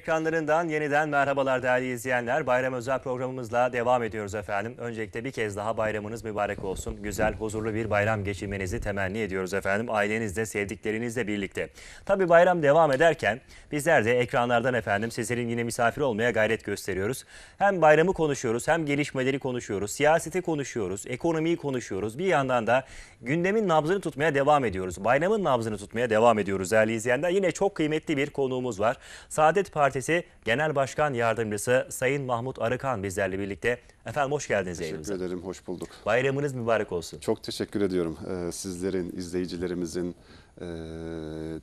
Ekranlarından yeniden merhabalar değerli izleyenler. Bayram özel programımızla devam ediyoruz efendim. Öncelikle bir kez daha bayramınız mübarek olsun. Güzel, huzurlu bir bayram geçirmenizi temenni ediyoruz efendim. Ailenizle, sevdiklerinizle birlikte. Tabi bayram devam ederken bizler de ekranlardan efendim sizlerin yine misafir olmaya gayret gösteriyoruz. Hem bayramı konuşuyoruz, hem gelişmeleri konuşuyoruz, siyaseti konuşuyoruz, ekonomiyi konuşuyoruz. Bir yandan da gündemin nabzını tutmaya devam ediyoruz. Bayramın nabzını tutmaya devam ediyoruz değerli izleyenler. Yine çok kıymetli bir konuğumuz var. Saadet Partisi Partisi Genel Başkan Yardımcısı Sayın Mahmut Arıkan bizlerle birlikte. Efendim hoş geldiniz teşekkür yayınımıza. Teşekkür ederim, hoş bulduk. Bayramınız mübarek olsun. Çok teşekkür ediyorum. Ee, sizlerin, izleyicilerimizin, e,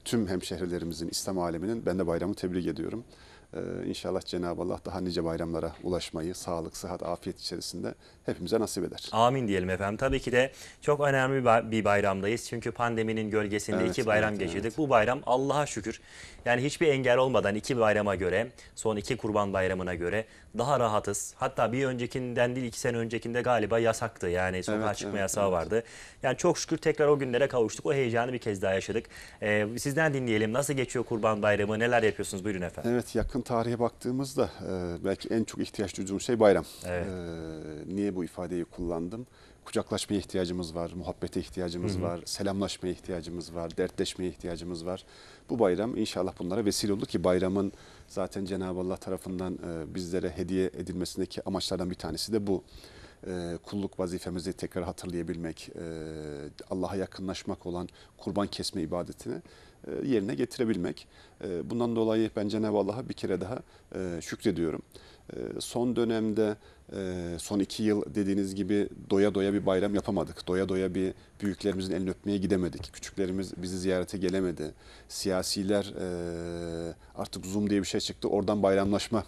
tüm hemşehrilerimizin, İslam aleminin ben de bayramı tebrik ediyorum. Ee, inşallah Cenab-ı Allah daha nice bayramlara ulaşmayı sağlık, sıhhat, afiyet içerisinde hepimize nasip eder. Amin diyelim efendim. Tabii ki de çok önemli bir bayramdayız. Çünkü pandeminin gölgesinde evet, iki bayram evet, geçirdik. Evet. Bu bayram Allah'a şükür yani hiçbir engel olmadan iki bayrama göre, son iki kurban bayramına göre daha rahatız. Hatta bir öncekinden değil iki sene öncekinde galiba yasaktı. Yani sokağa evet, çıkma evet, yasağı evet. vardı. Yani çok şükür tekrar o günlere kavuştuk. O heyecanı bir kez daha yaşadık. Ee, sizden dinleyelim. Nasıl geçiyor kurban bayramı? Neler yapıyorsunuz? Buyurun efendim. Evet yakın tarihe baktığımızda e, belki en çok ihtiyaç duyduğum şey bayram. Evet. E, niye bu ifadeyi kullandım? Kucaklaşmaya ihtiyacımız var, muhabbete ihtiyacımız hı hı. var, selamlaşmaya ihtiyacımız var, dertleşmeye ihtiyacımız var. Bu bayram inşallah bunlara vesile oldu ki bayramın zaten Cenab-ı Allah tarafından e, bizlere hediye edilmesindeki amaçlardan bir tanesi de bu. E, kulluk vazifemizi tekrar hatırlayabilmek, e, Allah'a yakınlaşmak olan kurban kesme ibadetini e, yerine getirebilmek. E, bundan dolayı ben Cenab-ı Allah'a bir kere daha e, şükrediyorum. Son dönemde son iki yıl dediğiniz gibi doya doya bir bayram yapamadık. Doya doya bir büyüklerimizin elini öpmeye gidemedik. Küçüklerimiz bizi ziyarete gelemedi. Siyasiler artık Zoom diye bir şey çıktı. Oradan bayramlaşma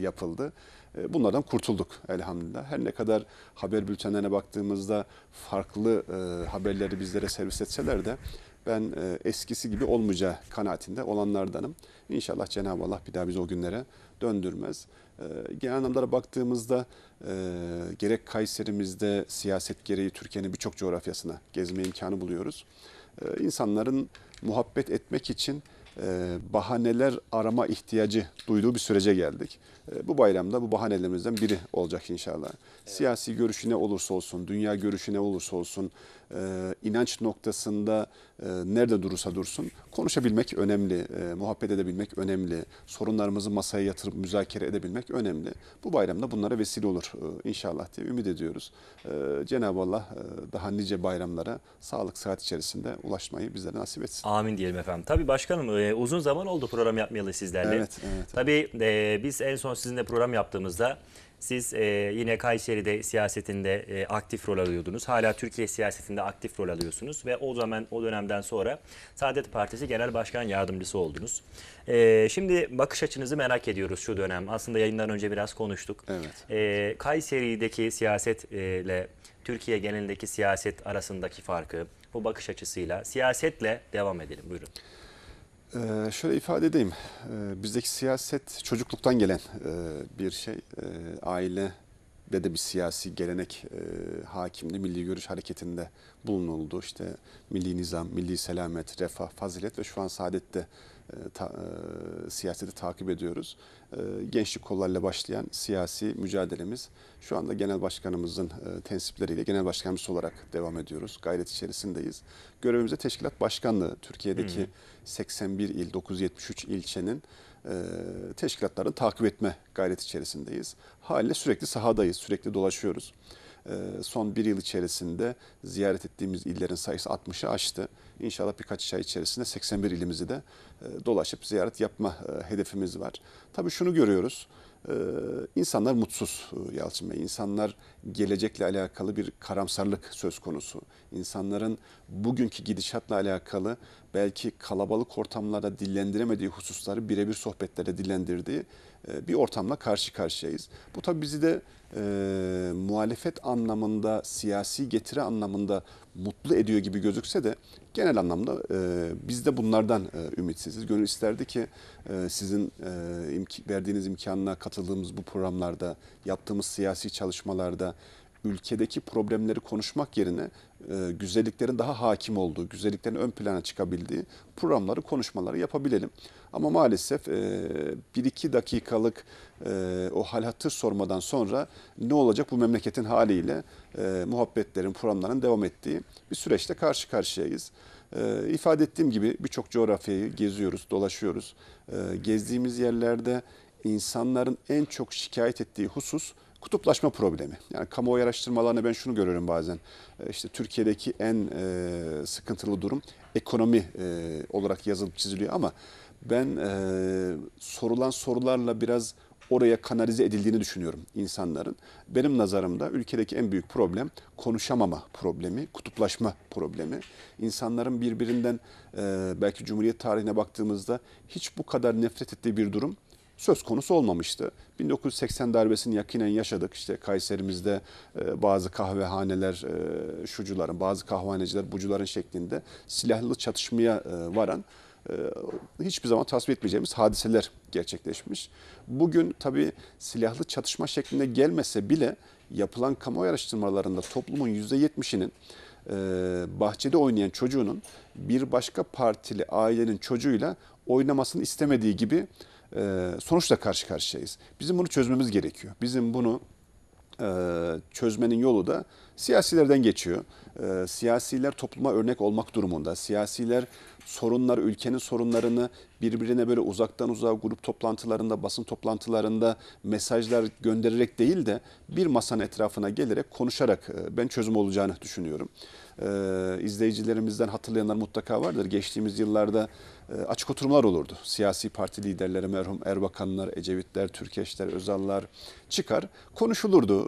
yapıldı. Bunlardan kurtulduk elhamdülillah. Her ne kadar haber bültenlerine baktığımızda farklı haberleri bizlere servis etseler de ben e, eskisi gibi olmayacağı kanaatinde olanlardanım. İnşallah Cenab-ı Allah bir daha bizi o günlere döndürmez. E, genel anlamlara baktığımızda e, gerek Kayserimizde siyaset gereği Türkiye'nin birçok coğrafyasına gezme imkanı buluyoruz. E, insanların muhabbet etmek için e, bahaneler arama ihtiyacı duyduğu bir sürece geldik. Ee, bu bayramda bu bahanelerimizden biri olacak inşallah. Siyasi görüşü ne olursa olsun, dünya görüşü ne olursa olsun, e, inanç noktasında e, nerede durursa dursun konuşabilmek önemli, e, muhabbet edebilmek önemli, sorunlarımızı masaya yatırıp müzakere edebilmek önemli. Bu bayramda bunlara vesile olur inşallah diye ümit ediyoruz. Cenab-ı Allah daha nice bayramlara sağlık saat içerisinde ulaşmayı bizlere nasip etsin. Amin diyelim efendim. Tabii başkanım uzun zaman oldu program yapmayalı sizlerle. Evet, evet. Tabii biz en son son sizinle program yaptığımızda siz e, yine Kayseri'de siyasetinde e, aktif rol alıyordunuz. Hala Türkiye siyasetinde aktif rol alıyorsunuz ve o zaman o dönemden sonra Saadet Partisi Genel Başkan Yardımcısı oldunuz. E, şimdi bakış açınızı merak ediyoruz şu dönem. Aslında yayından önce biraz konuştuk. Evet. E, Kayseri'deki siyasetle Türkiye genelindeki siyaset arasındaki farkı, bu bakış açısıyla siyasetle devam edelim. Buyurun. Ee, şöyle ifade edeyim. Ee, bizdeki siyaset çocukluktan gelen e, bir şey. E, ee, aile de de bir siyasi gelenek e, hakimdi. Milli Görüş Hareketi'nde bulunuldu. İşte milli nizam, milli selamet, refah, fazilet ve şu an saadette e, ta, e, siyaseti takip ediyoruz. E, gençlik kollarıyla başlayan siyasi mücadelemiz şu anda genel başkanımızın e, tensipleriyle genel başkanımız olarak devam ediyoruz. Gayret içerisindeyiz. Görevimizde teşkilat başkanlığı Türkiye'deki hmm. 81 il 973 ilçenin e, teşkilatlarını takip etme gayret içerisindeyiz. Haliyle sürekli sahadayız, sürekli dolaşıyoruz. Ee, son bir yıl içerisinde ziyaret ettiğimiz illerin sayısı 60'ı aştı. İnşallah birkaç ay içerisinde 81 ilimizi de e, dolaşıp ziyaret yapma e, hedefimiz var. Tabii şunu görüyoruz. Ee, insanlar mutsuz e, Yalçın Bey. İnsanlar gelecekle alakalı bir karamsarlık söz konusu. İnsanların bugünkü gidişatla alakalı belki kalabalık ortamlarda dillendiremediği hususları birebir sohbetlerde dillendirdiği e, bir ortamla karşı karşıyayız. Bu tabii bizi de e, muhalefet anlamında, siyasi getiri anlamında mutlu ediyor gibi gözükse de genel anlamda e, biz de bunlardan e, ümitsiziz. Gönül isterdi ki e, sizin e, imk verdiğiniz imkanla katıldığımız bu programlarda, yaptığımız siyasi çalışmalarda ülkedeki problemleri konuşmak yerine e, güzelliklerin daha hakim olduğu, güzelliklerin ön plana çıkabildiği programları, konuşmaları yapabilelim. Ama maalesef e, 1-2 dakikalık e, o hal hatır sormadan sonra ne olacak bu memleketin haliyle e, muhabbetlerin, programların devam ettiği bir süreçte karşı karşıyayız. E, ifade ettiğim gibi birçok coğrafyayı geziyoruz, dolaşıyoruz. E, gezdiğimiz yerlerde insanların en çok şikayet ettiği husus kutuplaşma problemi. Yani kamuoyu araştırmalarında ben şunu görüyorum bazen. E, işte Türkiye'deki en e, sıkıntılı durum ekonomi e, olarak yazılıp çiziliyor ama ben sorulan sorularla biraz oraya kanalize edildiğini düşünüyorum insanların. Benim nazarımda ülkedeki en büyük problem konuşamama problemi, kutuplaşma problemi. İnsanların birbirinden belki Cumhuriyet tarihine baktığımızda hiç bu kadar nefret ettiği bir durum söz konusu olmamıştı. 1980 darbesini yakinen yaşadık. İşte Kayserimizde e, bazı kahvehaneler e, şucuların, bazı kahvehaneciler, bucuların şeklinde silahlı çatışmaya e, varan hiçbir zaman tasvip etmeyeceğimiz hadiseler gerçekleşmiş. Bugün tabi silahlı çatışma şeklinde gelmese bile yapılan kamuoyu araştırmalarında toplumun %70'inin bahçede oynayan çocuğunun bir başka partili ailenin çocuğuyla oynamasını istemediği gibi ee, sonuçla karşı karşıyayız. Bizim bunu çözmemiz gerekiyor. Bizim bunu e, çözmenin yolu da siyasilerden geçiyor. Ee, siyasiler topluma örnek olmak durumunda. Siyasiler sorunlar, ülkenin sorunlarını birbirine böyle uzaktan uzağa grup toplantılarında, basın toplantılarında mesajlar göndererek değil de bir masanın etrafına gelerek konuşarak e, ben çözüm olacağını düşünüyorum. E, izleyicilerimizden hatırlayanlar mutlaka vardır. Geçtiğimiz yıllarda e, açık oturumlar olurdu. Siyasi parti liderleri merhum Erbakanlar, Ecevitler, Türkeşler, Özallar çıkar. Konuşulurdu,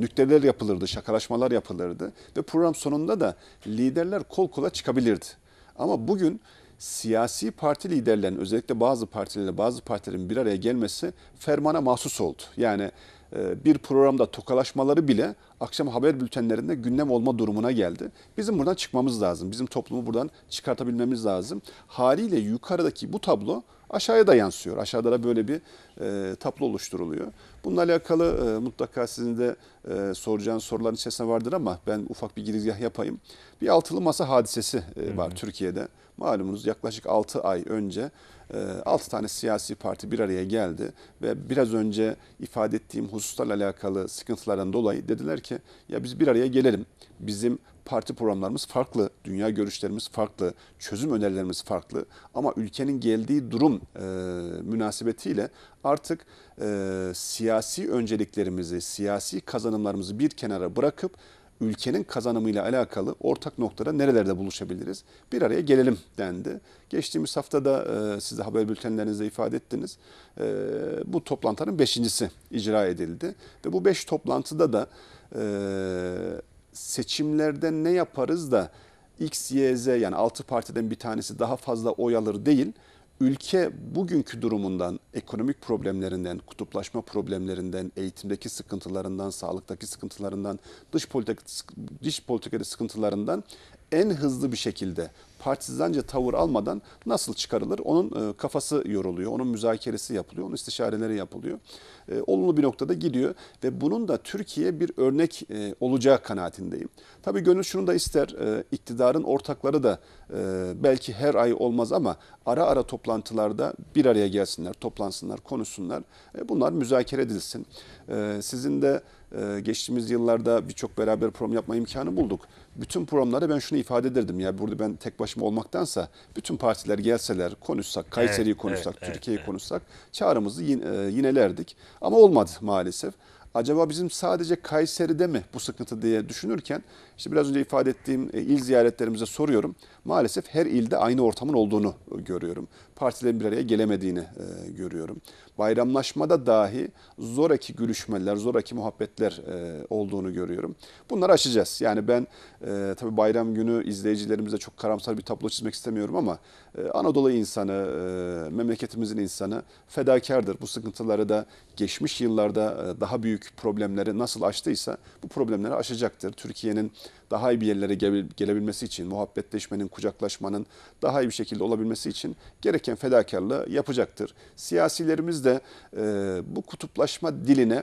nükteler yapılırdı, şakalaşmalar yapılırdı ve program sonunda da liderler kol kola çıkabilirdi ama bugün siyasi parti liderlerinin özellikle bazı partilerle bazı partilerin bir araya gelmesi fermana mahsus oldu. Yani e, bir programda tokalaşmaları bile akşam haber bültenlerinde gündem olma durumuna geldi. Bizim buradan çıkmamız lazım. Bizim toplumu buradan çıkartabilmemiz lazım. Haliyle yukarıdaki bu tablo aşağıya da yansıyor. Aşağıda da böyle bir e, tablo oluşturuluyor. Bununla alakalı e, mutlaka sizin de e, soracağınız soruların içerisinde vardır ama ben ufak bir girizgah yapayım. Bir altılı masa hadisesi e, var hı hı. Türkiye'de. Malumunuz yaklaşık 6 ay önce 6 e, tane siyasi parti bir araya geldi ve biraz önce ifade ettiğim hususlarla alakalı sıkıntılardan dolayı dediler ki ya biz bir araya gelelim. Bizim parti programlarımız farklı, dünya görüşlerimiz farklı, çözüm önerilerimiz farklı. Ama ülkenin geldiği durum e, münasebetiyle artık e, siyasi önceliklerimizi, siyasi kazanımlarımızı bir kenara bırakıp ülkenin kazanımıyla alakalı ortak noktada nerelerde buluşabiliriz? Bir araya gelelim dendi. Geçtiğimiz haftada e, siz de haber bültenlerinizde ifade ettiniz. E, bu toplantının beşincisi icra edildi. Ve bu beş toplantıda da e, seçimlerde ne yaparız da X, Y, Z yani 6 partiden bir tanesi daha fazla oy alır değil. Ülke bugünkü durumundan, ekonomik problemlerinden, kutuplaşma problemlerinden, eğitimdeki sıkıntılarından, sağlıktaki sıkıntılarından, dış, politik, dış politikada sıkıntılarından en hızlı bir şekilde partisizanca tavır almadan nasıl çıkarılır? Onun e, kafası yoruluyor, onun müzakeresi yapılıyor, onun istişareleri yapılıyor. E, olumlu bir noktada gidiyor ve bunun da Türkiye bir örnek e, olacağı kanaatindeyim. Tabii gönül şunu da ister, e, iktidarın ortakları da belki her ay olmaz ama ara ara toplantılarda bir araya gelsinler, toplansınlar, konuşsunlar. bunlar müzakere edilsin. sizin de geçtiğimiz yıllarda birçok beraber program yapma imkanı bulduk. Bütün programlarda ben şunu ifade ederdim ya burada ben tek başıma karşılaşma olmaktansa bütün partiler gelseler, konuşsak, Kayseri'yi evet, konuşsak, evet, Türkiye'yi evet, konuşsak çağrımızı e, yinelerdik. Ama olmadı maalesef. Acaba bizim sadece Kayseri'de mi bu sıkıntı diye düşünürken işte biraz önce ifade ettiğim e, il ziyaretlerimize soruyorum. Maalesef her ilde aynı ortamın olduğunu e, görüyorum partilerin bir araya gelemediğini e, görüyorum. Bayramlaşmada dahi zoraki görüşmeler, zoraki muhabbetler e, olduğunu görüyorum. Bunları açacağız Yani ben e, tabii bayram günü izleyicilerimize çok karamsar bir tablo çizmek istemiyorum ama e, Anadolu insanı, e, memleketimizin insanı fedakardır. Bu sıkıntıları da geçmiş yıllarda e, daha büyük problemleri nasıl açtıysa bu problemleri aşacaktır. Türkiye'nin daha iyi bir yerlere gelebilmesi için, muhabbetleşmenin, kucaklaşmanın daha iyi bir şekilde olabilmesi için gereken fedakarlığı yapacaktır. Siyasilerimiz de e, bu kutuplaşma diline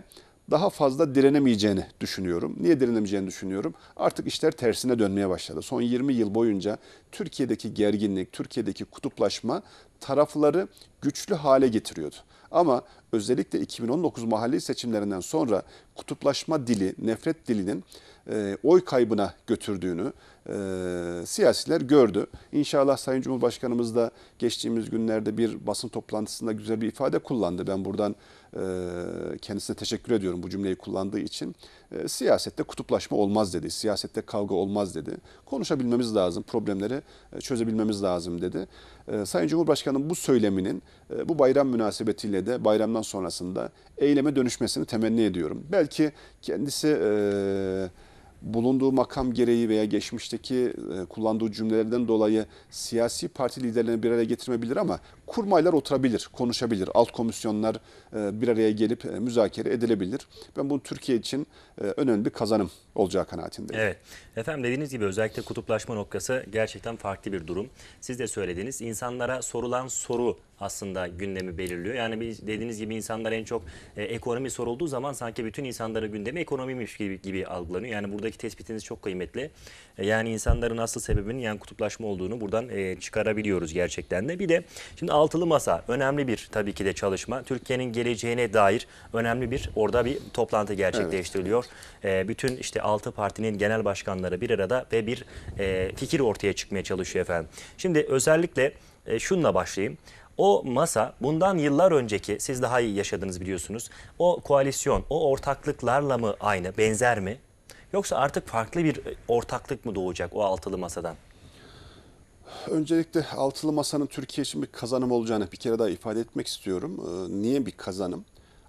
daha fazla direnemeyeceğini düşünüyorum. Niye direnemeyeceğini düşünüyorum? Artık işler tersine dönmeye başladı. Son 20 yıl boyunca Türkiye'deki gerginlik, Türkiye'deki kutuplaşma tarafları güçlü hale getiriyordu. Ama özellikle 2019 mahalli seçimlerinden sonra kutuplaşma dili, nefret dilinin e, oy kaybına götürdüğünü e, siyasiler gördü. İnşallah Sayın Cumhurbaşkanımız da geçtiğimiz günlerde bir basın toplantısında güzel bir ifade kullandı. Ben buradan ee, kendisine teşekkür ediyorum bu cümleyi kullandığı için. Ee, siyasette kutuplaşma olmaz dedi. Siyasette kavga olmaz dedi. Konuşabilmemiz lazım. Problemleri e, çözebilmemiz lazım dedi. Ee, Sayın Cumhurbaşkanı'nın bu söyleminin e, bu bayram münasebetiyle de bayramdan sonrasında eyleme dönüşmesini temenni ediyorum. Belki kendisi e, bulunduğu makam gereği veya geçmişteki e, kullandığı cümlelerden dolayı siyasi parti liderlerini bir araya getirmebilir ama kurmaylar oturabilir, konuşabilir. Alt komisyonlar e, bir araya gelip e, müzakere edilebilir. Ben bunu Türkiye için önemli bir kazanım olacağı kanaatindeyim. Evet. Efendim dediğiniz gibi özellikle kutuplaşma noktası gerçekten farklı bir durum. Siz de söylediniz. insanlara sorulan soru aslında gündemi belirliyor. Yani biz dediğiniz gibi insanlar en çok e, ekonomi sorulduğu zaman sanki bütün insanları gündemi ekonomiymiş gibi, gibi algılanıyor. Yani buradaki tespitiniz çok kıymetli. E, yani insanların asıl sebebinin yan kutuplaşma olduğunu buradan e, çıkarabiliyoruz gerçekten de. Bir de şimdi altılı masa önemli bir tabii ki de çalışma. Türkiye'nin geleceğine dair önemli bir orada bir toplantı gerçekleştiriliyor. Evet. E, bütün işte altı partinin genel başkanları bir arada ve bir e, fikir ortaya çıkmaya çalışıyor efendim. Şimdi özellikle e, şunla başlayayım. O masa bundan yıllar önceki siz daha iyi yaşadınız biliyorsunuz. O koalisyon, o ortaklıklarla mı aynı, benzer mi? Yoksa artık farklı bir e, ortaklık mı doğacak o altılı masadan? Öncelikle altılı masanın Türkiye için bir kazanım olacağını bir kere daha ifade etmek istiyorum. Ee, niye bir kazanım?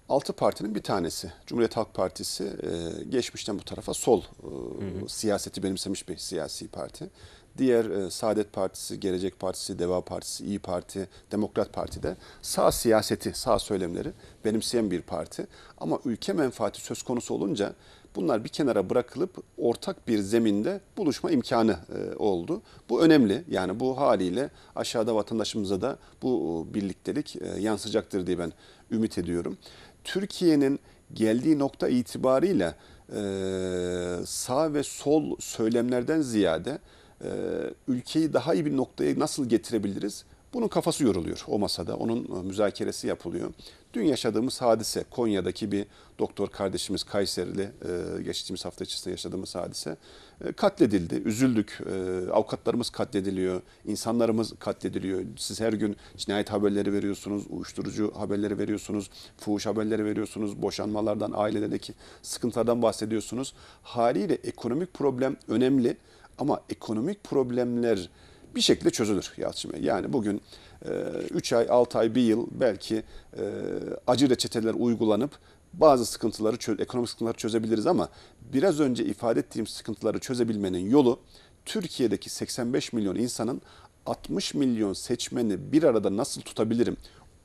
Altı partinin bir tanesi. Cumhuriyet Halk Partisi e, geçmişten bu tarafa sol e, hı hı. siyaseti benimsemiş bir siyasi parti. Diğer e, Saadet Partisi, Gelecek Partisi, Deva Partisi, İyi Parti, Demokrat Parti de sağ siyaseti, sağ söylemleri benimseyen bir parti. Ama ülke menfaati söz konusu olunca bunlar bir kenara bırakılıp ortak bir zeminde buluşma imkanı e, oldu. Bu önemli. Yani bu haliyle aşağıda vatandaşımıza da bu e, birliktelik e, yansıyacaktır diye ben ümit ediyorum. Türkiye'nin geldiği nokta itibariyle e, sağ ve sol söylemlerden ziyade e, ülkeyi daha iyi bir noktaya nasıl getirebiliriz? Bunun kafası yoruluyor o masada. Onun e, müzakeresi yapılıyor. Dün yaşadığımız hadise, Konya'daki bir doktor kardeşimiz Kayserili e, geçtiğimiz hafta içerisinde yaşadığımız hadise katledildi. Üzüldük. Avukatlarımız katlediliyor. insanlarımız katlediliyor. Siz her gün cinayet haberleri veriyorsunuz. Uyuşturucu haberleri veriyorsunuz. Fuhuş haberleri veriyorsunuz. Boşanmalardan, ailelerdeki sıkıntılardan bahsediyorsunuz. Haliyle ekonomik problem önemli. Ama ekonomik problemler bir şekilde çözülür Yalçın Bey. Yani bugün 3 e, ay, 6 ay, 1 yıl belki e, acı reçeteler uygulanıp bazı sıkıntıları, ekonomik sıkıntıları çözebiliriz ama biraz önce ifade ettiğim sıkıntıları çözebilmenin yolu Türkiye'deki 85 milyon insanın 60 milyon seçmeni bir arada nasıl tutabilirim?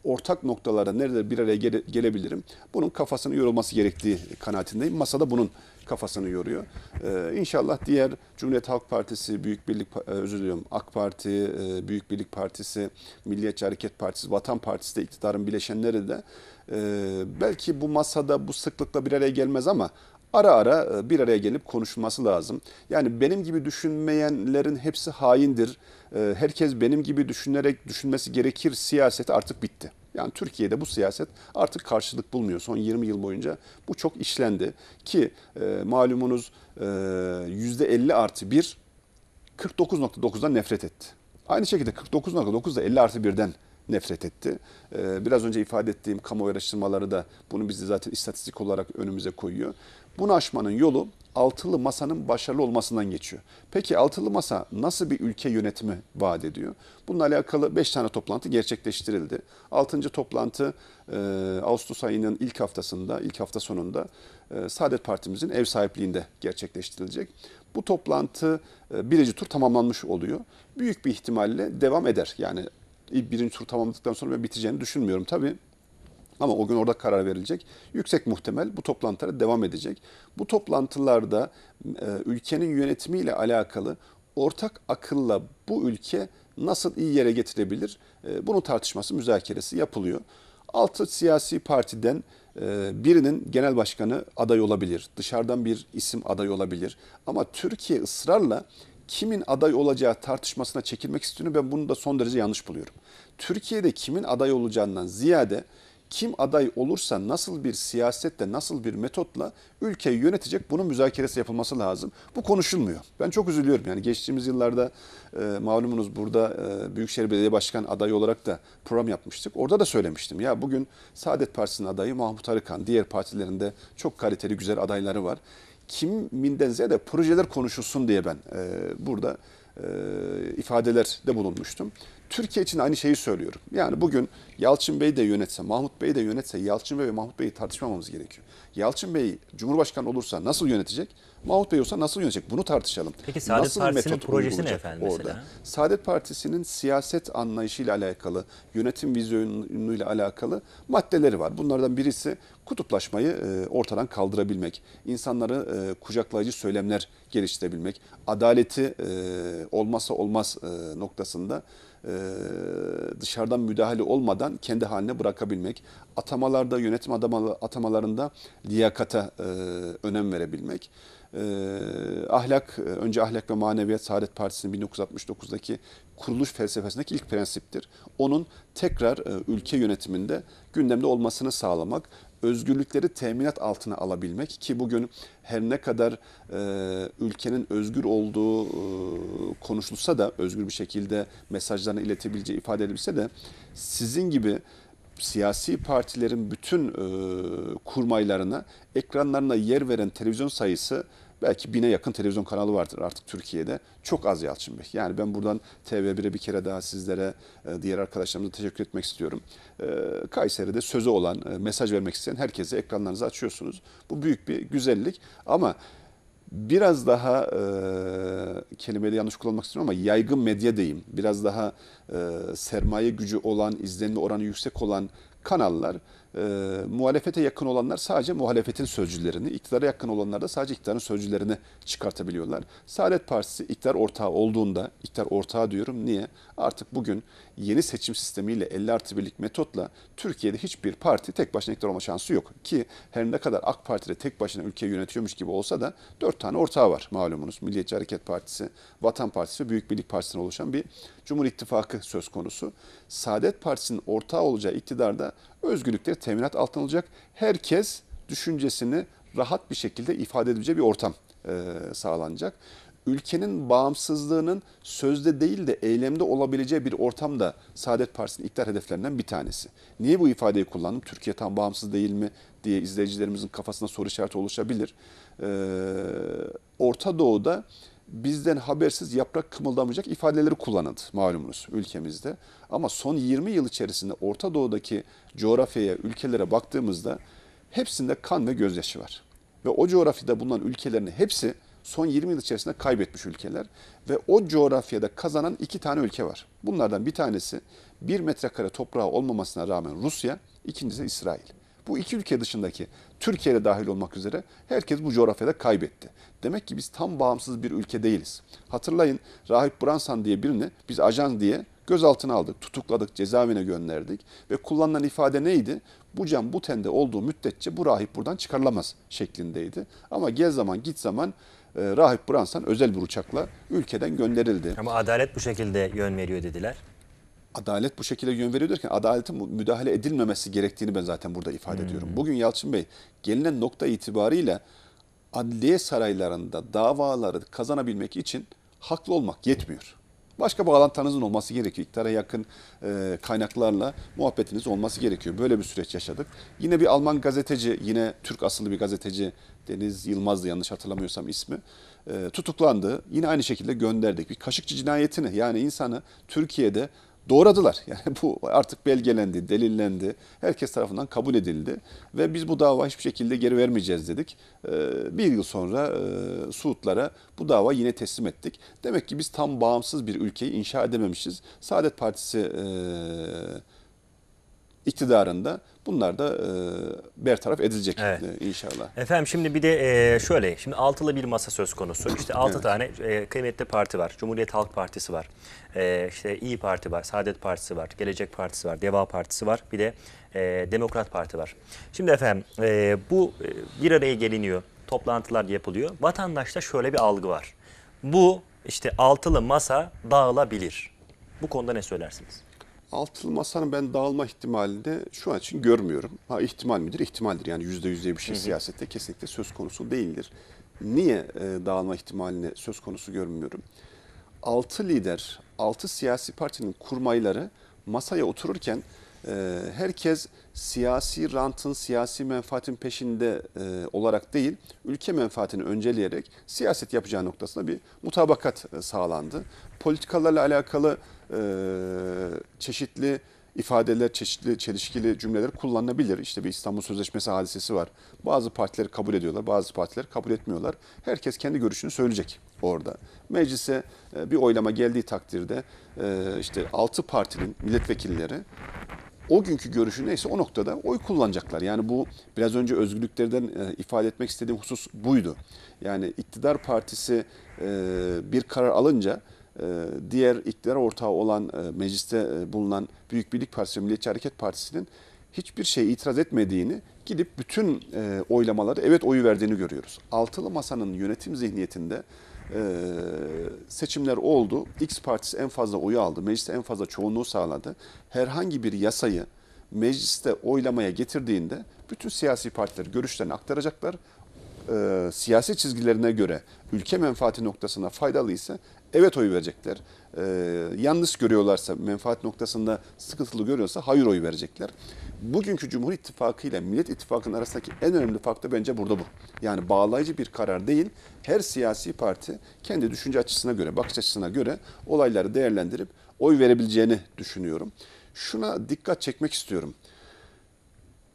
ortak noktalara nerede bir araya gele, gelebilirim? Bunun kafasını yorulması gerektiği kanaatindeyim. Masada bunun kafasını yoruyor. Ee, inşallah diğer Cumhuriyet Halk Partisi, Büyük Birlik e, özür diliyorum AK Parti, e, Büyük Birlik Partisi, Milliyetçi Hareket Partisi, Vatan Partisi de iktidarın bileşenleri de e, belki bu masada bu sıklıkla bir araya gelmez ama ara ara e, bir araya gelip konuşulması lazım. Yani benim gibi düşünmeyenlerin hepsi haindir. E, herkes benim gibi düşünerek düşünmesi gerekir siyaset artık bitti. Yani Türkiye'de bu siyaset artık karşılık bulmuyor. Son 20 yıl boyunca bu çok işlendi ki e, malumunuz e, %50 artı 1 49.9'dan nefret etti. Aynı şekilde 49.9'da 50 artı 1'den nefret etti. Ee, biraz önce ifade ettiğim kamuoyu araştırmaları da bunu bizi zaten istatistik olarak önümüze koyuyor. Bunu aşmanın yolu altılı masanın başarılı olmasından geçiyor. Peki altılı masa nasıl bir ülke yönetimi vaat ediyor? Bununla alakalı 5 tane toplantı gerçekleştirildi. 6. toplantı e, Ağustos ayının ilk haftasında, ilk hafta sonunda e, Saadet Partimizin ev sahipliğinde gerçekleştirilecek. Bu toplantı e, birinci tur tamamlanmış oluyor. Büyük bir ihtimalle devam eder. Yani birinci tur tamamladıktan sonra ben biteceğini düşünmüyorum tabii. Ama o gün orada karar verilecek. Yüksek muhtemel bu toplantılara devam edecek. Bu toplantılarda e, ülkenin yönetimiyle alakalı ortak akılla bu ülke nasıl iyi yere getirebilir? E, bunun tartışması, müzakeresi yapılıyor. Altı siyasi partiden e, birinin genel başkanı aday olabilir. Dışarıdan bir isim aday olabilir. Ama Türkiye ısrarla kimin aday olacağı tartışmasına çekilmek istiyor. Ben bunu da son derece yanlış buluyorum. Türkiye'de kimin aday olacağından ziyade kim aday olursa nasıl bir siyasetle, nasıl bir metotla ülkeyi yönetecek bunun müzakeresi yapılması lazım. Bu konuşulmuyor. Ben çok üzülüyorum. Yani geçtiğimiz yıllarda e, malumunuz burada e, Büyükşehir Belediye Başkan adayı olarak da program yapmıştık. Orada da söylemiştim. Ya bugün Saadet Partisi'nin adayı Mahmut Arıkan, diğer partilerinde çok kaliteli güzel adayları var. Kiminden ziyade projeler konuşulsun diye ben e, burada e, ifadelerde bulunmuştum. Türkiye için aynı şeyi söylüyorum. Yani bugün Yalçın Bey de yönetse, Mahmut Bey de yönetse Yalçın Bey ve Mahmut Bey'i tartışmamamız gerekiyor. Yalçın Bey Cumhurbaşkanı olursa nasıl yönetecek? Mahmut Bey olsa nasıl yönetecek? Bunu tartışalım. Peki Saadet nasıl Partisi'nin projesi ne efendim orada? mesela? Saadet Partisi'nin siyaset anlayışıyla alakalı, yönetim vizyonuyla alakalı maddeleri var. Bunlardan birisi kutuplaşmayı e, ortadan kaldırabilmek, insanları e, kucaklayıcı söylemler geliştirebilmek, adaleti e, olmazsa olmaz noktasında dışarıdan müdahale olmadan kendi haline bırakabilmek, atamalarda yönetim atamalarında liyakata önem verebilmek. Ee, ahlak, e, önce ahlak ve maneviyat Saadet Partisi'nin 1969'daki kuruluş felsefesindeki ilk prensiptir. Onun tekrar e, ülke yönetiminde gündemde olmasını sağlamak, özgürlükleri teminat altına alabilmek ki bugün her ne kadar e, ülkenin özgür olduğu e, konuşulsa da özgür bir şekilde mesajlarını iletebileceği ifade edilse de sizin gibi siyasi partilerin bütün e, kurmaylarına, ekranlarına yer veren televizyon sayısı belki bine yakın televizyon kanalı vardır artık Türkiye'de. Çok az Yalçın Bey. Yani ben buradan TV1'e bir kere daha sizlere, e, diğer arkadaşlarımıza teşekkür etmek istiyorum. E, Kayseri'de sözü olan, e, mesaj vermek isteyen herkese ekranlarınızı açıyorsunuz. Bu büyük bir güzellik ama biraz daha e, kelimeyi yanlış kullanmak istiyorum ama yaygın medya deyim. Biraz daha e, sermaye gücü olan, izlenme oranı yüksek olan kanallar e, muhalefete yakın olanlar sadece muhalefetin sözcülerini, iktidara yakın olanlar da sadece iktidarın sözcülerini çıkartabiliyorlar. Saadet Partisi iktidar ortağı olduğunda, iktidar ortağı diyorum niye? Artık bugün yeni seçim sistemiyle 50 artı birlik metotla Türkiye'de hiçbir parti tek başına iktidar olma şansı yok. Ki her ne kadar AK Parti'de tek başına ülkeyi yönetiyormuş gibi olsa da 4 tane ortağı var malumunuz. Milliyetçi Hareket Partisi, Vatan Partisi ve Büyük Birlik Partisi'nden oluşan bir Cumhur İttifakı söz konusu. Saadet Partisi'nin ortağı olacağı iktidarda özgürlükleri teminat altına alacak. Herkes düşüncesini rahat bir şekilde ifade edebileceği bir ortam sağlanacak ülkenin bağımsızlığının sözde değil de eylemde olabileceği bir ortam da Saadet Partisi'nin iktidar hedeflerinden bir tanesi. Niye bu ifadeyi kullandım? Türkiye tam bağımsız değil mi diye izleyicilerimizin kafasında soru işareti oluşabilir. Ee, Orta Doğu'da bizden habersiz yaprak kımıldamayacak ifadeleri kullanıldı malumunuz ülkemizde. Ama son 20 yıl içerisinde Orta Doğu'daki coğrafyaya, ülkelere baktığımızda hepsinde kan ve gözyaşı var. Ve o coğrafyada bulunan ülkelerin hepsi son 20 yıl içerisinde kaybetmiş ülkeler ve o coğrafyada kazanan iki tane ülke var. Bunlardan bir tanesi bir metrekare toprağı olmamasına rağmen Rusya, ikincisi İsrail. Bu iki ülke dışındaki Türkiye'de dahil olmak üzere herkes bu coğrafyada kaybetti. Demek ki biz tam bağımsız bir ülke değiliz. Hatırlayın Rahip Bransan diye birini biz ajan diye gözaltına aldık, tutukladık, cezaevine gönderdik ve kullanılan ifade neydi? Bu cam, bu tende olduğu müddetçe bu rahip buradan çıkarılamaz şeklindeydi. Ama gel zaman git zaman e, Rahip Bransan özel bir uçakla ülkeden gönderildi. Ama adalet bu şekilde yön veriyor dediler. Adalet bu şekilde yön veriyor derken adaletin müdahale edilmemesi gerektiğini ben zaten burada ifade hmm. ediyorum. Bugün Yalçın Bey gelinen nokta itibariyle adliye saraylarında davaları kazanabilmek için haklı olmak yetmiyor. Başka bağlantınızın olması gerekiyor. İktidara yakın e, kaynaklarla muhabbetiniz olması gerekiyor. Böyle bir süreç yaşadık. Yine bir Alman gazeteci, yine Türk asıllı bir gazeteci Deniz Yılmaz'dı yanlış hatırlamıyorsam ismi. E, tutuklandı. Yine aynı şekilde gönderdik. Bir Kaşıkçı cinayetini yani insanı Türkiye'de doğradılar. Yani bu artık belgelendi, delillendi, herkes tarafından kabul edildi ve biz bu dava hiçbir şekilde geri vermeyeceğiz dedik. Ee, bir yıl sonra e, Suudlara bu dava yine teslim ettik. Demek ki biz tam bağımsız bir ülkeyi inşa edememişiz. Saadet Partisi e, iktidarında Bunlar da e, bertaraf edilecek evet. E, inşallah. Efendim şimdi bir de e, şöyle, şimdi altılı bir masa söz konusu. İşte altı evet. tane e, kıymetli parti var. Cumhuriyet Halk Partisi var, e, işte İyi Parti var, Saadet Partisi var, Gelecek Partisi var, Deva Partisi var, bir de e, Demokrat Parti var. Şimdi efendim e, bu e, bir araya geliniyor, toplantılar yapılıyor. Vatandaşta şöyle bir algı var. Bu işte altılı masa dağılabilir. Bu konuda ne söylersiniz? altılı masanın ben dağılma ihtimalini şu an için görmüyorum. Ha ihtimal midir? İhtimaldir. Yani yüzde yüz bir şey hı hı. siyasette kesinlikle söz konusu değildir. Niye e, dağılma ihtimalini söz konusu görmüyorum? Altı lider, altı siyasi partinin kurmayları masaya otururken e, herkes siyasi rantın, siyasi menfaatin peşinde e, olarak değil, ülke menfaatini önceleyerek siyaset yapacağı noktasında bir mutabakat e, sağlandı. Politikalarla alakalı e, çeşitli ifadeler, çeşitli çelişkili cümleler kullanılabilir. İşte bir İstanbul Sözleşmesi hadisesi var. Bazı partileri kabul ediyorlar, bazı partiler kabul etmiyorlar. Herkes kendi görüşünü söyleyecek orada. Meclise e, bir oylama geldiği takdirde e, işte 6 partinin milletvekilleri o günkü görüşü neyse o noktada oy kullanacaklar. Yani bu biraz önce özgürlüklerden e, ifade etmek istediğim husus buydu. Yani iktidar partisi bir karar alınca ee, diğer iktidar ortağı olan e, mecliste e, bulunan Büyük Birlik Partisi ve Milliyetçi Hareket Partisi'nin hiçbir şey itiraz etmediğini gidip bütün e, oylamaları evet oyu verdiğini görüyoruz. Altılı Masa'nın yönetim zihniyetinde seçimler oldu. X partisi en fazla oyu aldı. Mecliste en fazla çoğunluğu sağladı. Herhangi bir yasayı mecliste oylamaya getirdiğinde bütün siyasi partiler görüşlerini aktaracaklar e, siyasi çizgilerine göre ülke menfaati noktasına faydalıysa evet oyu verecekler. E, yanlış görüyorlarsa, menfaat noktasında sıkıntılı görüyorsa hayır oyu verecekler. Bugünkü Cumhur İttifakı ile Millet İttifakı'nın arasındaki en önemli fark da bence burada bu. Yani bağlayıcı bir karar değil. Her siyasi parti kendi düşünce açısına göre, bakış açısına göre olayları değerlendirip oy verebileceğini düşünüyorum. Şuna dikkat çekmek istiyorum.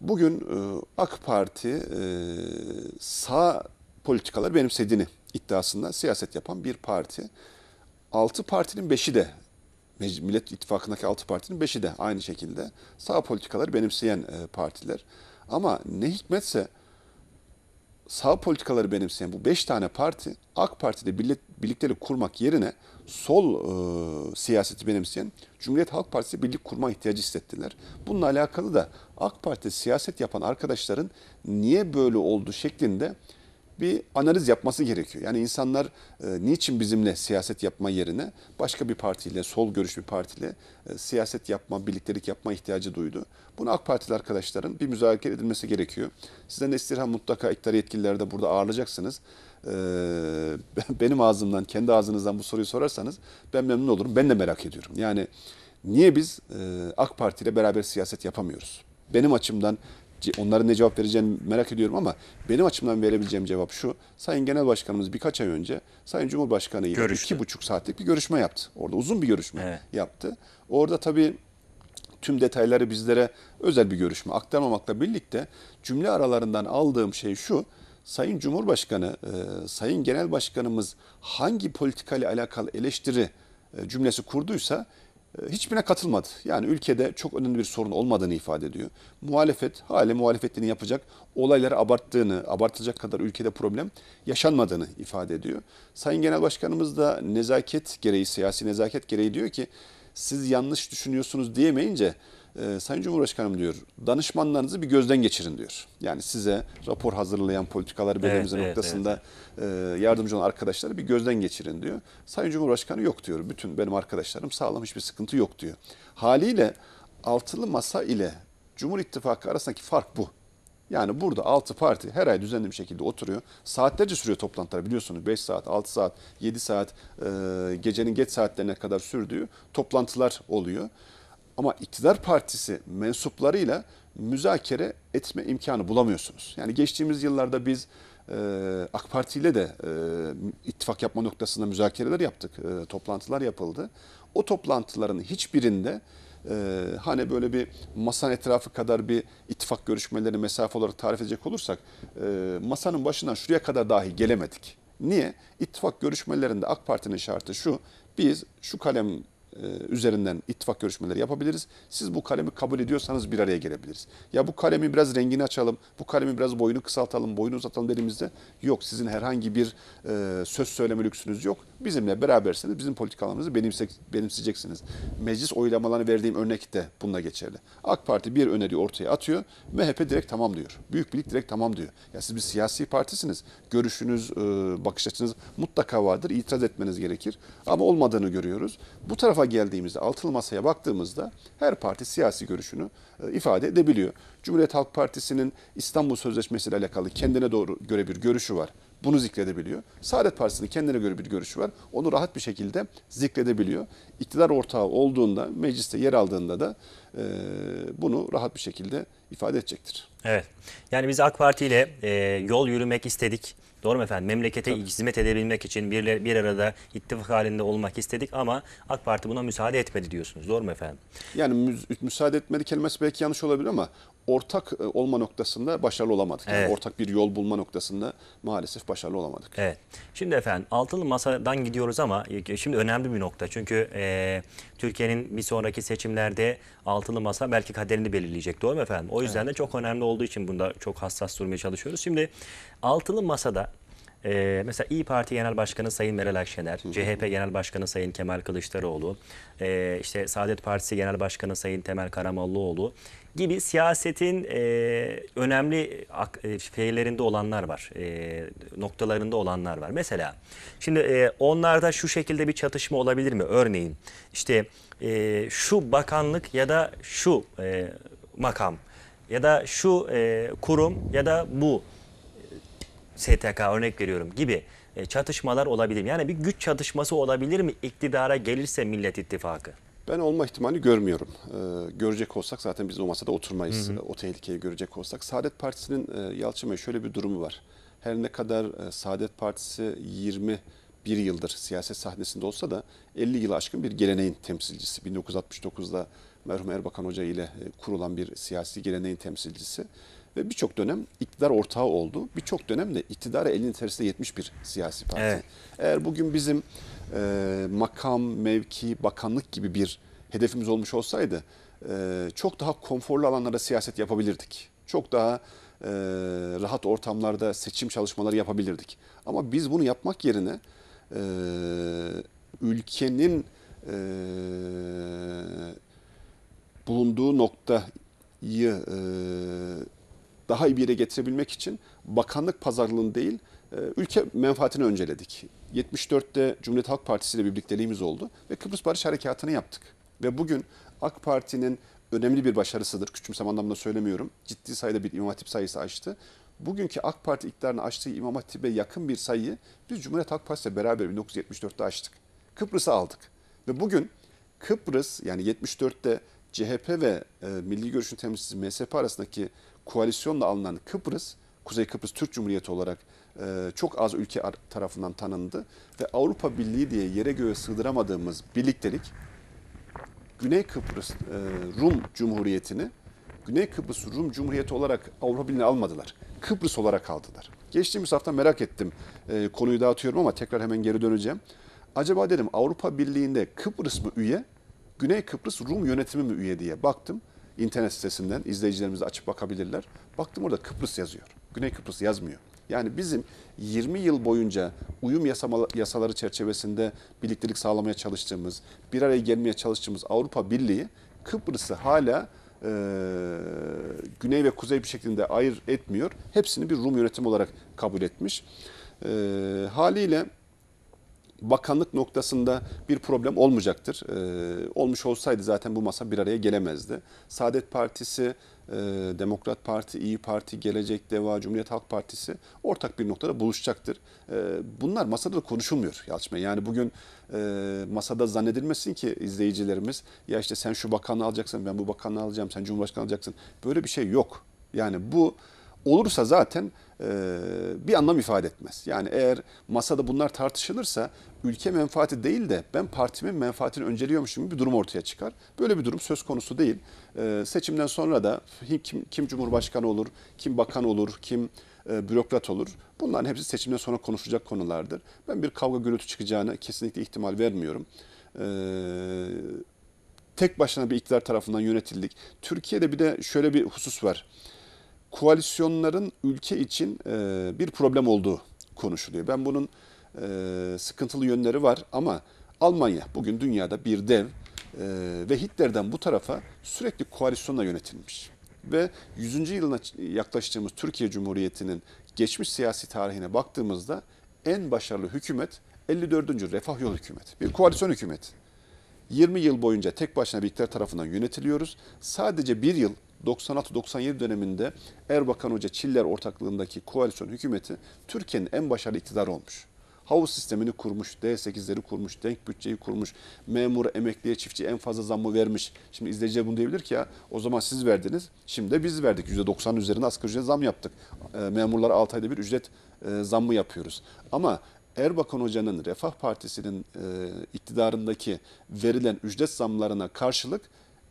Bugün e, AK Parti e, sağ politikaları benimsediğini iddiasında siyaset yapan bir parti. 6 partinin 5'i de Millet İttifakı'ndaki 6 partinin 5'i de aynı şekilde sağ politikaları benimseyen e, partiler. Ama ne hikmetse sağ politikaları benimseyen bu 5 tane parti AK Parti'de birlik, birliktelik kurmak yerine sol e, siyaseti benimseyen Cumhuriyet Halk Partisi birlik kurma ihtiyacı hissettiler. Bununla alakalı da AK Parti siyaset yapan arkadaşların niye böyle oldu şeklinde bir analiz yapması gerekiyor. Yani insanlar e, niçin bizimle siyaset yapma yerine başka bir partiyle, sol görüş bir partiyle e, siyaset yapma, birliktelik yapma ihtiyacı duydu. Bunu AK Partili arkadaşların bir müzakere edilmesi gerekiyor. Sizden istirham mutlaka iktidar yetkilileri de burada ağırlayacaksınız. E, benim ağzımdan, kendi ağzınızdan bu soruyu sorarsanız ben memnun olurum. Ben de merak ediyorum. Yani niye biz e, AK Parti ile beraber siyaset yapamıyoruz? Benim açımdan onların ne cevap vereceğini merak ediyorum ama benim açımdan verebileceğim cevap şu. Sayın Genel Başkanımız birkaç ay önce Sayın Cumhurbaşkanı ile iki buçuk saatlik bir görüşme yaptı. Orada uzun bir görüşme evet. yaptı. Orada tabii tüm detayları bizlere özel bir görüşme aktarmamakla birlikte cümle aralarından aldığım şey şu. Sayın Cumhurbaşkanı, e, Sayın Genel Başkanımız hangi politikayla alakalı eleştiri e, cümlesi kurduysa hiçbirine katılmadı. Yani ülkede çok önemli bir sorun olmadığını ifade ediyor. Muhalefet hale muhalefetlerini yapacak olayları abarttığını, abartılacak kadar ülkede problem yaşanmadığını ifade ediyor. Sayın Genel Başkanımız da nezaket gereği, siyasi nezaket gereği diyor ki siz yanlış düşünüyorsunuz diyemeyince e, Sayın Cumhurbaşkanım diyor danışmanlarınızı bir gözden geçirin diyor. Yani size rapor hazırlayan politikaları belirleme evet, noktasında evet, evet. E, yardımcı olan arkadaşları bir gözden geçirin diyor. Sayın Cumhurbaşkanı yok diyor. Bütün benim arkadaşlarım sağlam hiçbir sıkıntı yok diyor. Haliyle altılı masa ile Cumhur İttifakı arasındaki fark bu. Yani burada 6 parti her ay düzenli bir şekilde oturuyor. Saatlerce sürüyor toplantılar biliyorsunuz. 5 saat, 6 saat, 7 saat, e, gecenin geç saatlerine kadar sürdüğü toplantılar oluyor. Ama iktidar partisi mensuplarıyla müzakere etme imkanı bulamıyorsunuz. Yani geçtiğimiz yıllarda biz e, AK Parti ile de e, ittifak yapma noktasında müzakereler yaptık, e, toplantılar yapıldı. O toplantıların hiçbirinde e, hani böyle bir masanın etrafı kadar bir ittifak görüşmelerini mesafe olarak tarif edecek olursak e, masanın başından şuraya kadar dahi gelemedik. Niye? İttifak görüşmelerinde AK Parti'nin şartı şu, biz şu kalem e, üzerinden ittifak görüşmeleri yapabiliriz. Siz bu kalemi kabul ediyorsanız bir araya gelebiliriz. Ya bu kalemi biraz rengini açalım, bu kalemi biraz boyunu kısaltalım, boyunu uzatalım dediğimizde yok. Sizin herhangi bir e, söz söyleme lüksünüz yok. Bizimle beraberseniz bizim politikalarımızı benimse, benimseyeceksiniz. Meclis oylamalarını verdiğim örnek de bununla geçerli. AK Parti bir öneri ortaya atıyor, MHP direkt tamam diyor. Büyük Birlik direkt tamam diyor. Ya siz bir siyasi partisiniz. Görüşünüz, e, bakış açınız mutlaka vardır. İtiraz etmeniz gerekir. Ama olmadığını görüyoruz. Bu tarafa rafa geldiğimizde, altılı masaya baktığımızda her parti siyasi görüşünü e, ifade edebiliyor. Cumhuriyet Halk Partisi'nin İstanbul Sözleşmesi ile alakalı kendine doğru göre bir görüşü var. Bunu zikredebiliyor. Saadet Partisi'nin kendine göre bir görüşü var. Onu rahat bir şekilde zikredebiliyor. İktidar ortağı olduğunda, mecliste yer aldığında da e, bunu rahat bir şekilde ifade edecektir. Evet. Yani biz AK Parti ile e, yol yürümek istedik. Doğru mu efendim? Memlekete Tabii. hizmet edebilmek için bir, bir arada ittifak halinde olmak istedik ama AK Parti buna müsaade etmedi diyorsunuz. Doğru mu efendim? Yani müz, müsaade etmedi kelimesi belki yanlış olabilir ama ortak e, olma noktasında başarılı olamadık. Yani evet. Ortak bir yol bulma noktasında maalesef başarılı olamadık. Evet. Şimdi efendim altılı masadan gidiyoruz ama e, şimdi önemli bir nokta. Çünkü e, Türkiye'nin bir sonraki seçimlerde altılı masa belki kaderini belirleyecek doğru mu efendim? O yüzden evet. de çok önemli olduğu için bunda çok hassas durmaya çalışıyoruz. Şimdi altılı masada e, mesela İyi Parti Genel Başkanı Sayın Meral Akşener, CHP Genel Başkanı Sayın Kemal Kılıçdaroğlu, e, işte Saadet Partisi Genel Başkanı Sayın Temel Karamollaoğlu gibi siyasetin e, önemli e, şeylerinde olanlar var, e, noktalarında olanlar var. Mesela şimdi e, onlarda şu şekilde bir çatışma olabilir mi? Örneğin işte e, şu bakanlık ya da şu e, makam ya da şu e, kurum ya da bu STK örnek veriyorum gibi e, çatışmalar olabilir. Yani bir güç çatışması olabilir mi iktidara gelirse Millet İttifakı? Ben olma ihtimali görmüyorum. Ee, görecek olsak zaten biz o masada oturmayız. Hı hı. E, o tehlikeyi görecek olsak. Saadet Partisi'nin e, Yalçın Bey şöyle bir durumu var. Her ne kadar e, Saadet Partisi 21 yıldır siyaset sahnesinde olsa da 50 yılı aşkın bir geleneğin temsilcisi. 1969'da merhum Erbakan Hoca ile e, kurulan bir siyasi geleneğin temsilcisi. Ve birçok dönem iktidar ortağı oldu. Birçok dönemde iktidarı elinin tersine 71 siyasi parti. Evet. Eğer bugün bizim e, makam, mevki, bakanlık gibi bir hedefimiz olmuş olsaydı e, çok daha konforlu alanlarda siyaset yapabilirdik. Çok daha e, rahat ortamlarda seçim çalışmaları yapabilirdik. Ama biz bunu yapmak yerine e, ülkenin e, bulunduğu noktayı e, daha iyi bir yere getirebilmek için bakanlık pazarlığını değil e, ülke menfaatini önceledik. 74'te Cumhuriyet Halk Partisi ile birlikteliğimiz oldu ve Kıbrıs Barış Harekatı'nı yaptık. Ve bugün AK Parti'nin önemli bir başarısıdır. Küçümsem anlamda söylemiyorum. Ciddi sayıda bir imam hatip sayısı açtı. Bugünkü AK Parti iktidarını açtığı imam hatibe yakın bir sayıyı biz Cumhuriyet Halk Partisi ile beraber 1974'te açtık. Kıbrıs'ı aldık. Ve bugün Kıbrıs yani 74'te CHP ve e, Milli Görüş'ün temsilcisi MSP arasındaki koalisyonla alınan Kıbrıs, Kuzey Kıbrıs Türk Cumhuriyeti olarak e, çok az ülke tarafından tanındı ve Avrupa Birliği diye yere göğe sığdıramadığımız birliktelik Güney Kıbrıs e, Rum Cumhuriyeti'ni Güney Kıbrıs Rum Cumhuriyeti olarak Avrupa Birliği'ne almadılar. Kıbrıs olarak aldılar. Geçtiğimiz hafta merak ettim. E, konuyu dağıtıyorum ama tekrar hemen geri döneceğim. Acaba dedim Avrupa Birliği'nde Kıbrıs mı üye Güney Kıbrıs Rum yönetimi mi üye diye baktım. internet sitesinden izleyicilerimiz açıp bakabilirler. Baktım orada Kıbrıs yazıyor. Güney Kıbrıs yazmıyor. Yani bizim 20 yıl boyunca uyum yasama, yasaları çerçevesinde birliktelik sağlamaya çalıştığımız, bir araya gelmeye çalıştığımız Avrupa Birliği Kıbrıs'ı hala e, güney ve kuzey bir şekilde ayır etmiyor. Hepsini bir Rum yönetim olarak kabul etmiş. E, haliyle bakanlık noktasında bir problem olmayacaktır. E, olmuş olsaydı zaten bu masa bir araya gelemezdi. Saadet Partisi, e, Demokrat Parti, İyi Parti, Gelecek, Deva, Cumhuriyet Halk Partisi ortak bir noktada buluşacaktır. E, bunlar masada da konuşulmuyor Yalçın Bey. Yani bugün e, masada zannedilmesin ki izleyicilerimiz ya işte sen şu bakanlığı alacaksın, ben bu bakanlığı alacağım, sen Cumhurbaşkanı alacaksın. Böyle bir şey yok. Yani bu olursa zaten e, bir anlam ifade etmez. Yani eğer masada bunlar tartışılırsa ülke menfaati değil de ben partimin menfaatini önceliyormuşum gibi bir durum ortaya çıkar. Böyle bir durum söz konusu değil. E, seçimden sonra da kim, kim cumhurbaşkanı olur, kim bakan olur, kim e, bürokrat olur. Bunların hepsi seçimden sonra konuşacak konulardır. Ben bir kavga gürültü çıkacağını kesinlikle ihtimal vermiyorum. Tek başına bir iktidar tarafından yönetildik. Türkiye'de bir de şöyle bir husus var koalisyonların ülke için e, bir problem olduğu konuşuluyor. Ben bunun e, sıkıntılı yönleri var ama Almanya bugün dünyada bir dev e, ve Hitler'den bu tarafa sürekli koalisyonla yönetilmiş. Ve 100. yılına yaklaştığımız Türkiye Cumhuriyeti'nin geçmiş siyasi tarihine baktığımızda en başarılı hükümet 54. Refah Yol Hükümeti. Bir koalisyon hükümeti. 20 yıl boyunca tek başına bir iktidar tarafından yönetiliyoruz. Sadece bir yıl 96-97 döneminde Erbakan Hoca Çiller ortaklığındaki koalisyon hükümeti Türkiye'nin en başarılı iktidarı olmuş. Havuz sistemini kurmuş, D8'leri kurmuş, denk bütçeyi kurmuş, memur, emekliye, çiftçi en fazla zammı vermiş. Şimdi izleyiciler bunu diyebilir ki ya o zaman siz verdiniz, şimdi de biz verdik. %90 üzerinde asgari ücret zam yaptık. Ee, memurlara 6 ayda bir ücret e, zammı yapıyoruz. Ama Erbakan Hoca'nın Refah Partisi'nin e, iktidarındaki verilen ücret zamlarına karşılık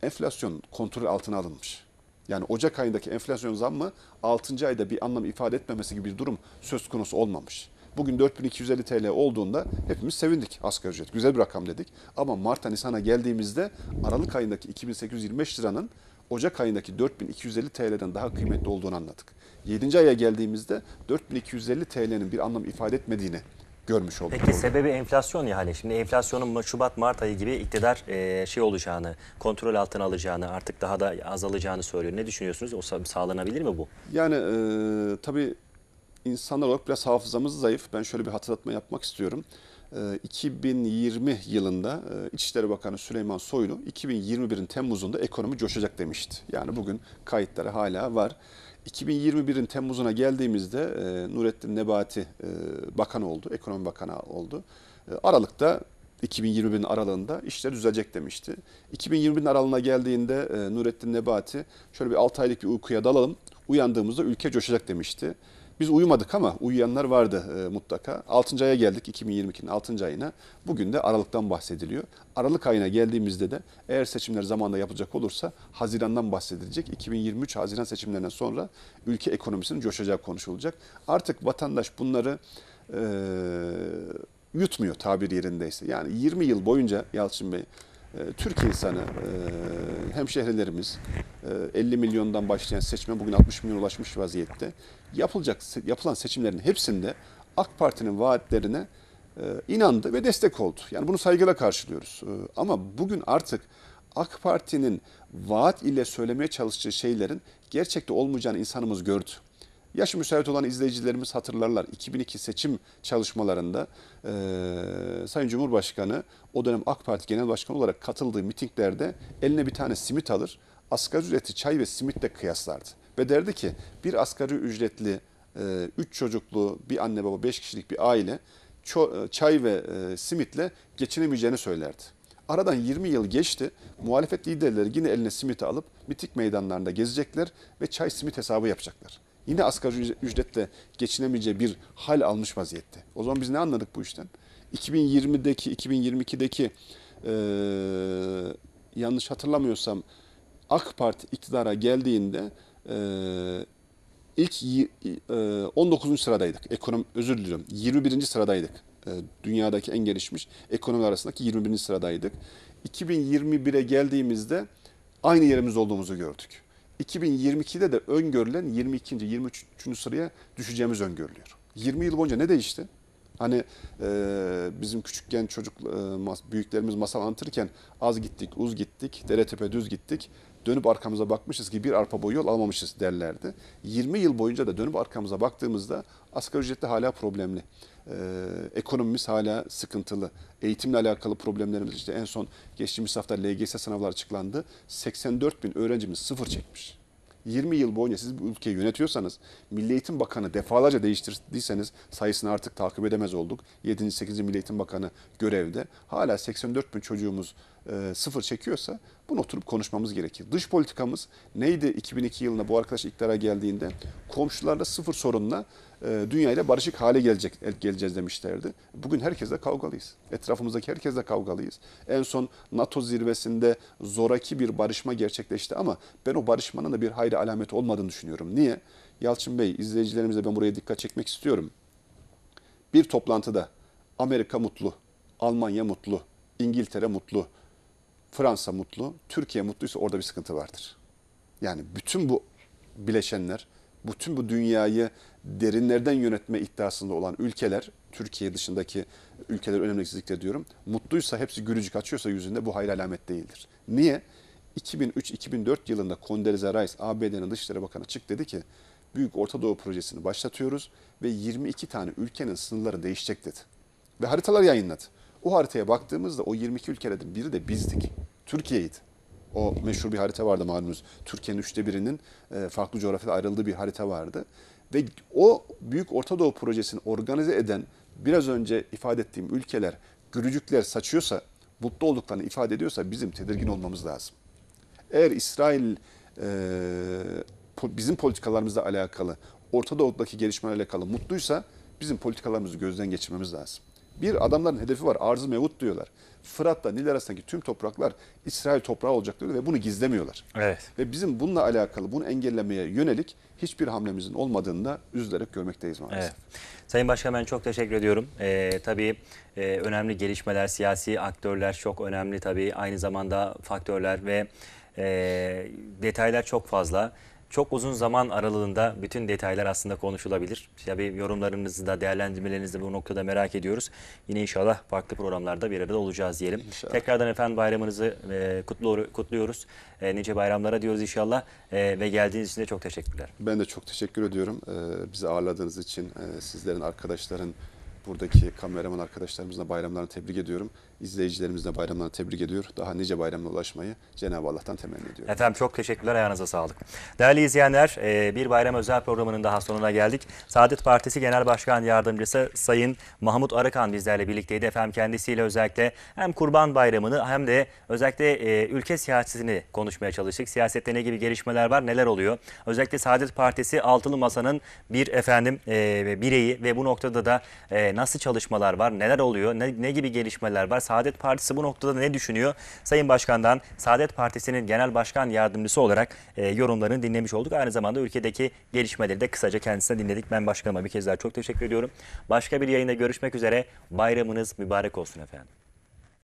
enflasyon kontrol altına alınmış. Yani Ocak ayındaki enflasyon zammı 6. ayda bir anlam ifade etmemesi gibi bir durum söz konusu olmamış. Bugün 4250 TL olduğunda hepimiz sevindik asgari ücret. Güzel bir rakam dedik. Ama Mart'a Nisan'a geldiğimizde Aralık ayındaki 2825 liranın Ocak ayındaki 4250 TL'den daha kıymetli olduğunu anladık. 7. aya geldiğimizde 4250 TL'nin bir anlam ifade etmediğini görmüş olduk. Peki orada. sebebi enflasyon ya hale. Şimdi enflasyonun Şubat Mart ayı gibi iktidar e, şey olacağını, kontrol altına alacağını, artık daha da azalacağını söylüyor. Ne düşünüyorsunuz? O sağlanabilir mi bu? Yani e, tabii insanlar olarak biraz hafızamız zayıf. Ben şöyle bir hatırlatma yapmak istiyorum. 2020 ee, yılında e, İçişleri Bakanı Süleyman Soylu 2021'in Temmuz'unda ekonomi coşacak demişti. Yani bugün kayıtları hala var. 2021'in Temmuz'una geldiğimizde e, Nurettin Nebati e, bakan oldu, ekonomi bakanı oldu. Aralık'ta 2021'in aralığında işler düzelecek demişti. 2021'in aralığına geldiğinde Nurettin Nebati şöyle bir 6 aylık bir uykuya dalalım, uyandığımızda ülke coşacak demişti. Biz uyumadık ama uyuyanlar vardı e, mutlaka. 6. aya geldik 2022'nin 6. ayına. Bugün de Aralık'tan bahsediliyor. Aralık ayına geldiğimizde de eğer seçimler zamanında yapılacak olursa Haziran'dan bahsedilecek. 2023 Haziran seçimlerinden sonra ülke ekonomisinin coşacağı konuşulacak. Artık vatandaş bunları e, yutmuyor tabir yerindeyse. Yani 20 yıl boyunca Yalçın Bey ee, Türk insanı, e, hem şehirlerimiz 50 e, milyondan başlayan seçmen bugün 60 milyon ulaşmış vaziyette. Yapılacak yapılan seçimlerin hepsinde AK Parti'nin vaatlerine e, inandı ve destek oldu. Yani bunu saygıyla karşılıyoruz. Ama bugün artık AK Parti'nin vaat ile söylemeye çalıştığı şeylerin gerçekte olmayacağını insanımız gördü. Yaşı müsait olan izleyicilerimiz hatırlarlar. 2002 seçim çalışmalarında e, Sayın Cumhurbaşkanı o dönem AK Parti Genel Başkanı olarak katıldığı mitinglerde eline bir tane simit alır. Asgari ücreti çay ve simitle kıyaslardı. Ve derdi ki bir asgari ücretli, e, üç çocuklu bir anne baba, beş kişilik bir aile çay ve e, simitle geçinemeyeceğini söylerdi. Aradan 20 yıl geçti. Muhalefet liderleri yine eline simiti alıp mitik meydanlarında gezecekler ve çay simit hesabı yapacaklar yine asgari ücretle geçinemeyeceği bir hal almış vaziyette. O zaman biz ne anladık bu işten? 2020'deki, 2022'deki e, yanlış hatırlamıyorsam AK Parti iktidara geldiğinde e, ilk e, 19. sıradaydık. Ekonomi, özür diliyorum 21. sıradaydık. E, dünyadaki en gelişmiş ekonomi arasındaki 21. sıradaydık. 2021'e geldiğimizde aynı yerimiz olduğumuzu gördük. 2022'de de öngörülen 22. 23. sıraya düşeceğimiz öngörülüyor. 20 yıl boyunca ne değişti? Hani e, bizim küçükken çocuk e, mas, büyüklerimiz masal anlatırken az gittik, uz gittik, dere tepe düz gittik. Dönüp arkamıza bakmışız ki bir arpa boyu yol almamışız derlerdi. 20 yıl boyunca da dönüp arkamıza baktığımızda asgari ücretli hala problemli e, ekonomimiz hala sıkıntılı. Eğitimle alakalı problemlerimiz işte en son geçtiğimiz hafta LGS sınavları açıklandı. 84 bin öğrencimiz sıfır çekmiş. 20 yıl boyunca siz bu ülkeyi yönetiyorsanız, Milli Eğitim Bakanı defalarca değiştirdiyseniz sayısını artık takip edemez olduk. 7. 8. Milli Eğitim Bakanı görevde. Hala 84 bin çocuğumuz e, sıfır çekiyorsa bunu oturup konuşmamız gerekir. Dış politikamız neydi 2002 yılında bu arkadaş iktidara geldiğinde? Komşularla sıfır sorunla e, dünyayla barışık hale gelecek geleceğiz demişlerdi. Bugün herkesle kavgalıyız. Etrafımızdaki herkesle kavgalıyız. En son NATO zirvesinde zoraki bir barışma gerçekleşti ama ben o barışmanın da bir hayra alameti olmadığını düşünüyorum. Niye? Yalçın Bey, izleyicilerimize ben buraya dikkat çekmek istiyorum. Bir toplantıda Amerika mutlu, Almanya mutlu, İngiltere mutlu, Fransa mutlu, Türkiye mutluysa orada bir sıkıntı vardır. Yani bütün bu bileşenler, bütün bu dünyayı derinlerden yönetme iddiasında olan ülkeler, Türkiye dışındaki ülkeler önemli diyorum, mutluysa hepsi gülücük açıyorsa yüzünde bu hayır alamet değildir. Niye? 2003-2004 yılında Condoleezza Rice, ABD'nin Dışişleri Bakanı çık dedi ki, Büyük Orta Doğu Projesi'ni başlatıyoruz ve 22 tane ülkenin sınırları değişecek dedi. Ve haritalar yayınladı. O haritaya baktığımızda o 22 ülkede biri de bizdik. Türkiye'ydi. O meşhur bir harita vardı malumunuz. Türkiye'nin üçte birinin e, farklı coğrafyada ayrıldığı bir harita vardı. Ve o Büyük Orta Doğu projesini organize eden biraz önce ifade ettiğim ülkeler gürücükler saçıyorsa, mutlu olduklarını ifade ediyorsa bizim tedirgin olmamız lazım. Eğer İsrail e, bizim politikalarımızla alakalı, Orta Doğu'daki gelişmelerle alakalı mutluysa bizim politikalarımızı gözden geçirmemiz lazım. Bir adamların hedefi var. Arz-ı mevut diyorlar. Fırat'ta Nil arasındaki tüm topraklar İsrail toprağı olacak diyor ve bunu gizlemiyorlar. Evet. Ve bizim bununla alakalı bunu engellemeye yönelik hiçbir hamlemizin olmadığını da üzülerek görmekteyiz maalesef. Evet. Sayın Başkan ben çok teşekkür ediyorum. Ee, tabii e, önemli gelişmeler, siyasi aktörler çok önemli tabii. Aynı zamanda faktörler ve e, detaylar çok fazla çok uzun zaman aralığında bütün detaylar aslında konuşulabilir. Tabii yorumlarınızı da değerlendirmelerinizi de bu noktada merak ediyoruz. Yine inşallah farklı programlarda bir arada olacağız diyelim. İnşallah. Tekrardan efendim bayramınızı e, kutlu, kutluyoruz. E, nice bayramlara diyoruz inşallah e, ve geldiğiniz için de çok teşekkürler. Ben de çok teşekkür ediyorum e, bizi ağırladığınız için. E, sizlerin, arkadaşların, buradaki kameraman arkadaşlarımızla bayramlarını tebrik ediyorum izleyicilerimizle bayramlarını tebrik ediyor. Daha nice bayramla ulaşmayı Cenab-ı Allah'tan temenni ediyorum. Efendim çok teşekkürler. Ayağınıza sağlık. Değerli izleyenler e, bir bayram özel programının daha sonuna geldik. Saadet Partisi Genel Başkan Yardımcısı Sayın Mahmut Arıkan bizlerle birlikteydi. Efendim kendisiyle özellikle hem Kurban Bayramı'nı hem de özellikle e, ülke siyasetini konuşmaya çalıştık. Siyasette ne gibi gelişmeler var, neler oluyor? Özellikle Saadet Partisi Altılı Masa'nın bir efendim e, bireyi ve bu noktada da nasıl çalışmalar var, neler oluyor, ne, ne gibi gelişmeler var? Saadet Partisi bu noktada ne düşünüyor? Sayın Başkan'dan Saadet Partisi'nin genel başkan yardımcısı olarak e, yorumlarını dinlemiş olduk. Aynı zamanda ülkedeki gelişmeleri de kısaca kendisine dinledik. Ben başkanıma bir kez daha çok teşekkür ediyorum. Başka bir yayında görüşmek üzere. Bayramınız mübarek olsun efendim.